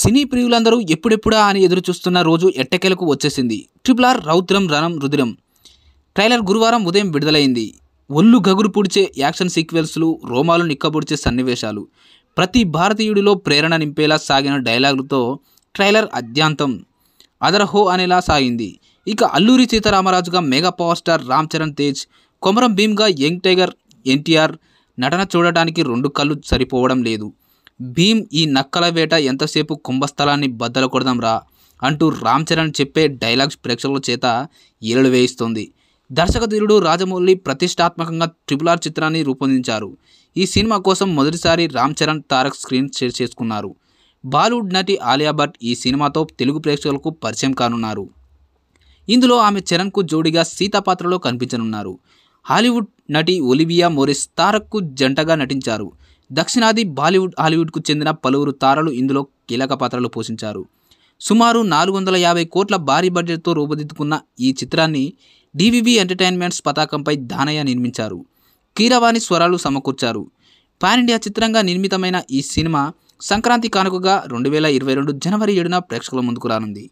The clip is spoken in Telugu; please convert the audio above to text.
సినీ ప్రియులందరూ ఎప్పుడెప్పుడా అని ఎదురుచూస్తున్న రోజు ఎట్టకేలకు వచ్చేసింది triple R Roudram Ranam Rudhiram trailer గురువారం ఉదయం విడుదలైంది ఒళ్ళు గగురు పుడిచే యాక్షన్ సీక్వెల్స్లు రోమాలు నిక్కబొడిచే సన్నివేశాలు ప్రతి భారతీయుడిలో ప్రేరణ నింపేలా సాగిన డైలాగులతో ట్రైలర్ అద్యాంతం అదరహో అనేలా సాగింది ఇక అల్లూరి సీతారామరాజుగా mega power star Ram Charan Tej Komaram భీమ్గా యంగ్ టైగర్ ఎన్టీఆర్ నటన చూడటానికి రెండు కళ్ళు సరిపోవడం లేదు భీమ్ ఈ నక్కల వేట ఎంతసేపు కుంభస్థలాన్ని బద్దల కొడదాంరా అంటూ రామ్ చరణ్ చెప్పే డైలాగ్స్ ప్రేక్షకుల చేత ఏలలు వేయిస్తోంది దర్శకధీరుడు రాజమౌళి ప్రతిష్టాత్మకంగా ట్రిపుల్ ఆర్ చిత్రాన్ని రూపొందించారు ఈ సినిమా కోసం మొదటిసారి రామ్ చరణ్ తారక్ స్క్రీన్ షేర్ చేసుకున్నారు బాలీవుడ్ నటి ఆలియా భట్ ఈ సినిమాతో తెలుగు ప్రేక్షకులకు పరిచయం కానున్నారు ఇందులో ఆమె చరణ్కు జోడిగా సీత పాత్రలో కనిపించనున్నారు హాలీవుడ్ నటి ఒలివియా మోరిస్ తారక్కు జంటగా నటించారు దక్షిణాది బాలీవుడ్ హాలీవుడ్కు చెందిన పలువురు తారలు ఇందులో కీలక పాత్రలు పోషించారు సుమారు నాలుగు వందల యాభై కోట్ల భారీ బడ్జెట్తో రూపుదిద్దుకున్న ఈ చిత్రాన్ని డివివి ఎంటర్టైన్మెంట్స్ పతాకంపై దానయ్య నిర్మించారు కీరవాణి స్వరాలు సమకూర్చారు పాన్ ఇండియా చిత్రంగా నిర్మితమైన ఈ సినిమా సంక్రాంతి కానుకగా రెండు వేల ఇరవై రెండు జనవరి ఏడున ప్రేక్షకుల ముందుకు రానుంది